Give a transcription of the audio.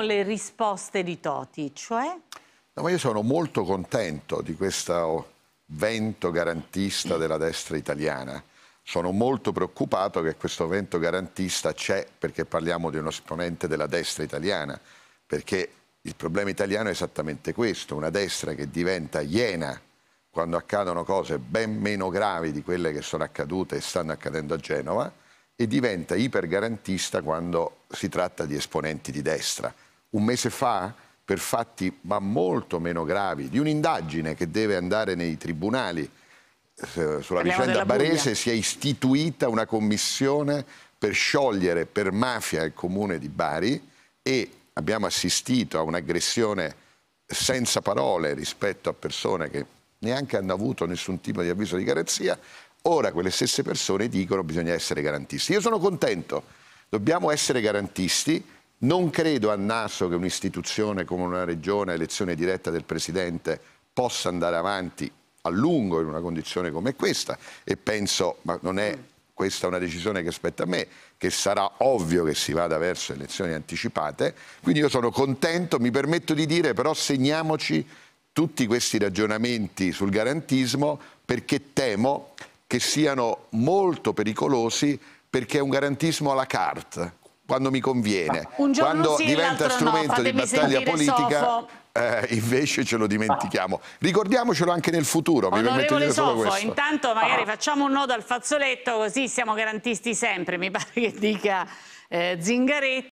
le risposte di Toti, cioè? No, io sono molto contento di questo vento garantista della destra italiana. Sono molto preoccupato che questo vento garantista c'è perché parliamo di uno esponente della destra italiana, perché il problema italiano è esattamente questo, una destra che diventa iena quando accadono cose ben meno gravi di quelle che sono accadute e stanno accadendo a Genova, e diventa ipergarantista quando si tratta di esponenti di destra. Un mese fa, per fatti ma molto meno gravi, di un'indagine che deve andare nei tribunali eh, sulla Parliamo vicenda barese, Puglia. si è istituita una commissione per sciogliere per mafia il comune di Bari e abbiamo assistito a un'aggressione senza parole rispetto a persone che neanche hanno avuto nessun tipo di avviso di garanzia, Ora quelle stesse persone dicono che bisogna essere garantisti. Io sono contento, dobbiamo essere garantisti. Non credo a naso che un'istituzione come una regione, elezione diretta del Presidente, possa andare avanti a lungo in una condizione come questa e penso, ma non è questa una decisione che spetta a me, che sarà ovvio che si vada verso elezioni anticipate, quindi io sono contento, mi permetto di dire però segniamoci tutti questi ragionamenti sul garantismo perché temo che siano molto pericolosi perché è un garantismo à la carte, quando mi conviene. Quando sì, diventa strumento no, di battaglia politica... Eh, invece ce lo dimentichiamo. Ricordiamocelo anche nel futuro. Mi Onorevole Sofo, intanto magari ah. facciamo un nodo al fazzoletto così siamo garantisti sempre, mi pare che dica eh, Zingaretti.